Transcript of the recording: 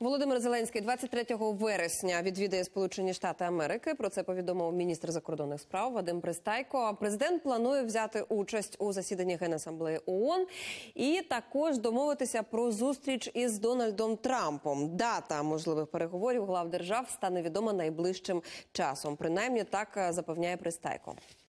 Володимир Зеленський 23 вересня відвідає Сполучені Штати Америки. Про це повідомив міністр закордонних справ Вадим Пристайко. Президент планує взяти участь у засіданні Генасамблеї ООН і також домовитися про зустріч із Дональдом Трампом. Дата можливих переговорів глав держав стане відома найближчим часом. Принаймні так е, запевняє Пристайко.